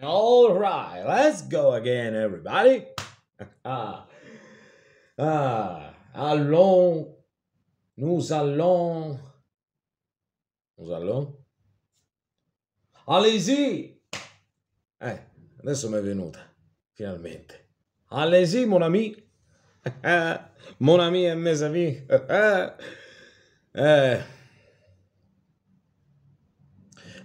All right, let's go again, everybody. ah, ah, allons, nous allons, nous allons. Allez-y. Eh, adesso mi è venuta, finalmente. Allez-y, mon ami. Eh, mon ami e mes amis. eh. eh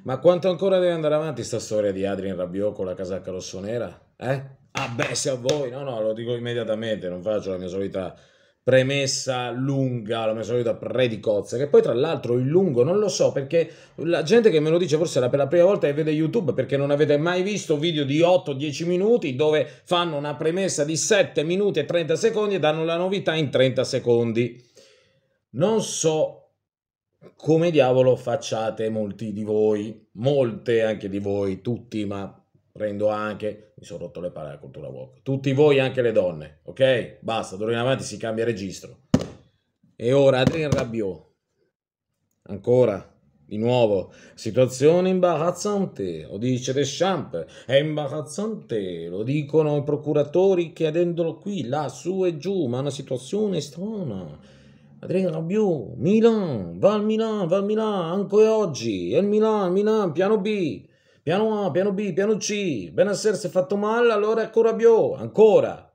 ma quanto ancora deve andare avanti sta storia di Adrian Rabiot con la casacca rossonera? Eh? Ah beh, se a voi, no no, lo dico immediatamente, non faccio la mia solita premessa lunga, la mia solita pre di cozza, che poi tra l'altro il lungo non lo so perché la gente che me lo dice forse è per la prima volta che vede YouTube perché non avete mai visto video di 8-10 minuti dove fanno una premessa di 7 minuti e 30 secondi e danno la novità in 30 secondi. Non so come diavolo facciate molti di voi, molte anche di voi, tutti, ma prendo anche, mi sono rotto le palle alla cultura walk, tutti voi, anche le donne, ok? Basta, d'ora in avanti si cambia registro. E ora Adrien Rabiot, ancora, di nuovo, situazione imbarazzante, lo dice Deschamps, è imbarazzante, lo dicono i procuratori chiedendolo qui, là, su e giù, ma è una situazione strana Adriano più, Milan, va al Milan, va al Milan, anche oggi, è il Milan, Milan, piano B, piano A, piano B, piano C, benassere si è fatto male, allora è più, ancora,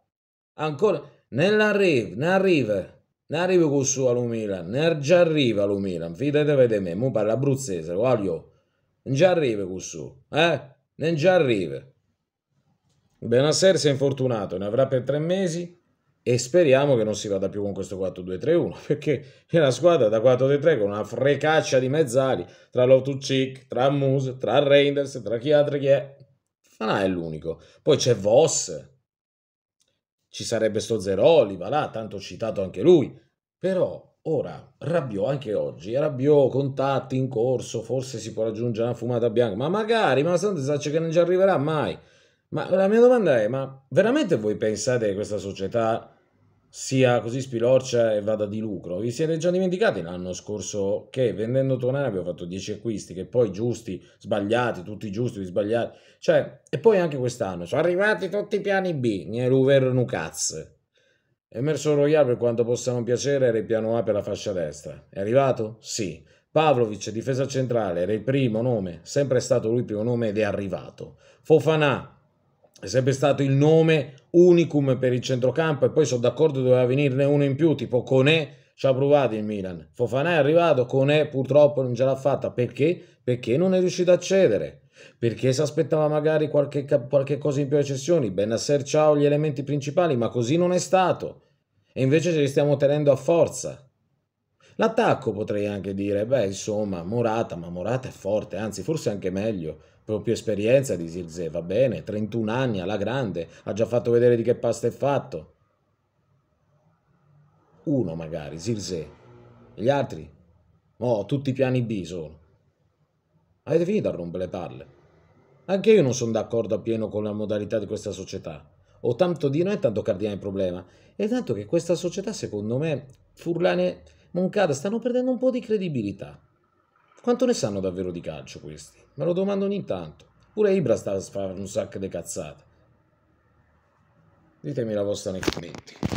ancora, nell'arrivo, ne arriva, ne arrivo con su allo Milan, ne già arriva allo Milan, fidatevi di me, mo parla abruzzese, guaglio, non già arriva con su, eh, non già arriva. Benassere si è infortunato, ne avrà per tre mesi, e speriamo che non si vada più con questo 4-2-3-1 perché è una squadra da 4-3-3 con una frecaccia di mezzali tra Lotucic, tra Muse, tra Reinders, tra chi altro chi è Fanà è l'unico poi c'è Voss ci sarebbe sto Zeroli, va là, tanto citato anche lui però ora Rabiot anche oggi Rabiot contatti in corso forse si può raggiungere una fumata bianca ma magari ma tanto sa che non ci arriverà mai ma la mia domanda è ma veramente voi pensate che questa società sia così spiloccia e vada di lucro. Vi siete già dimenticati l'anno scorso che vendendo Tonali abbiamo fatto 10 acquisti, che poi giusti, sbagliati, tutti giusti, sbagliati. Cioè, e poi anche quest'anno sono arrivati tutti i piani B, Nieruver Nucaz. Emerson Royale, per quanto possano piacere era il piano A per la fascia destra. È arrivato? Sì. Pavlovic, difesa centrale, era il primo nome, sempre è stato lui il primo nome ed è arrivato. Fofanà, è sempre stato il nome unicum per il centrocampo e poi sono d'accordo doveva venirne uno in più, tipo Conè ci ha provato il Milan. Fofanà è arrivato, Conè purtroppo non ce l'ha fatta, perché? Perché non è riuscito a cedere. Perché si aspettava magari qualche, qualche cosa in più alle cessioni, Benasser ciao gli elementi principali, ma così non è stato. E invece ce li stiamo tenendo a forza. L'attacco potrei anche dire, beh insomma, Morata, ma Morata è forte, anzi forse anche meglio proprio esperienza di Zirze, va bene, 31 anni alla grande, ha già fatto vedere di che pasta è fatto. Uno magari, Zirze. Gli altri? Oh, tutti piani B sono. Avete finito a rompere le palle. Anche io non sono d'accordo appieno con la modalità di questa società. O tanto di noi, tanto cardinale il problema. E tanto che questa società, secondo me, Furlane, Moncada, stanno perdendo un po' di credibilità. Quanto ne sanno davvero di calcio questi? Me lo domando ogni tanto. Pure Ibra sta a fare un sacco di cazzate. Ditemi la vostra nei commenti.